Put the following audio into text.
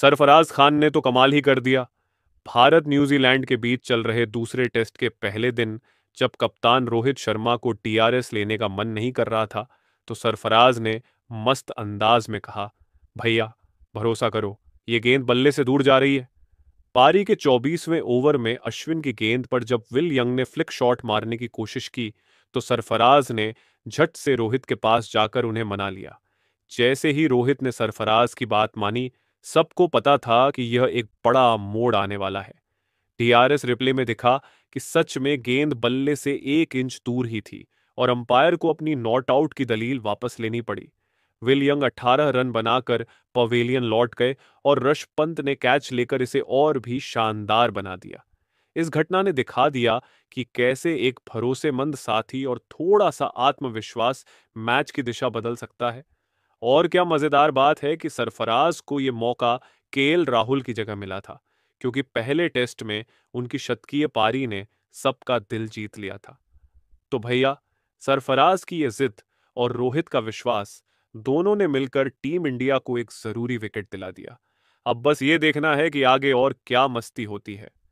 सरफराज खान ने तो कमाल ही कर दिया भारत न्यूजीलैंड के बीच चल रहे दूसरे टेस्ट के पहले दिन जब कप्तान रोहित शर्मा को टीआरएस लेने का मन नहीं कर रहा था तो सरफराज ने मस्त अंदाज में कहा भैया भरोसा करो ये गेंद बल्ले से दूर जा रही है पारी के 24वें ओवर में अश्विन की गेंद पर जब विल यंग ने फ्लिक शॉट मारने की कोशिश की तो सरफराज ने झट से रोहित के पास जाकर उन्हें मना लिया जैसे ही रोहित ने सरफराज की बात मानी सबको पता था कि यह एक बड़ा मोड़ आने वाला है डीआरएस रिप्ले में दिखा कि सच में गेंद बल्ले से एक इंच दूर ही थी और अंपायर को अपनी नॉट आउट की दलील वापस लेनी पड़ी विल यंग 18 रन बनाकर पवेलियन लौट गए और रश पंत ने कैच लेकर इसे और भी शानदार बना दिया इस घटना ने दिखा दिया कि कैसे एक भरोसेमंद साथी और थोड़ा सा आत्मविश्वास मैच की दिशा बदल सकता है और क्या मज़ेदार बात है कि सरफराज को ये मौका केएल राहुल की जगह मिला था क्योंकि पहले टेस्ट में उनकी शतकीय पारी ने सबका दिल जीत लिया था तो भैया सरफराज की ये जिद और रोहित का विश्वास दोनों ने मिलकर टीम इंडिया को एक जरूरी विकेट दिला दिया अब बस ये देखना है कि आगे और क्या मस्ती होती है